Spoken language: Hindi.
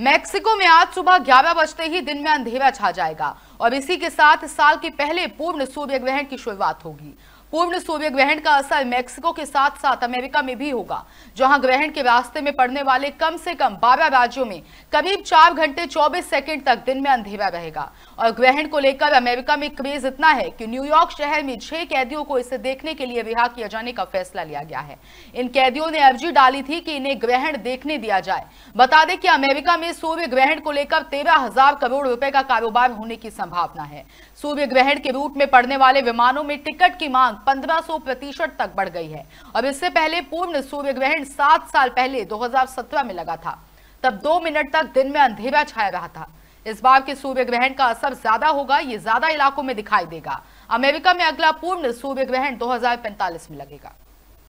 मैक्सिको में आज सुबह ग्यारह बजते ही दिन में अंधेरा छा जाएगा और इसी के साथ साल के पहले पूर्ण सूर्य ग्रहण की शुरुआत होगी पूर्ण सूर्य ग्रहण का असर मेक्सिको के साथ साथ अमेरिका में भी होगा जहां ग्रहण के रास्ते में पड़ने वाले कम से कम 12 राज्यों में करीब 4 घंटे 24 सेकंड तक दिन में अंधेरा रहेगा और ग्रहण को लेकर अमेरिका में क्रेज इतना है कि न्यूयॉर्क शहर में छह कैदियों को इसे देखने के लिए रिहा किया जाने का फैसला लिया गया है इन कैदियों ने अर्जी डाली थी कि इन्हें ग्रहण देखने दिया जाए बता दें कि अमेरिका में सूर्य ग्रहण को लेकर तेरह करोड़ रुपए का कारोबार होने की संभावना है सूर्य ग्रहण के रूट में पड़ने वाले विमानों में टिकट की मांग 1500 प्रतिशत तक बढ़ गई है अब इससे पहले पूर्ण सूर्य ग्रहण सात साल पहले 2017 में लगा था तब दो मिनट तक दिन में अंधेरा छाया रहा था इस बार के सूर्य ग्रहण का असर ज्यादा होगा ये ज्यादा इलाकों में दिखाई देगा अमेरिका में अगला पूर्ण सूर्य ग्रहण दो में लगेगा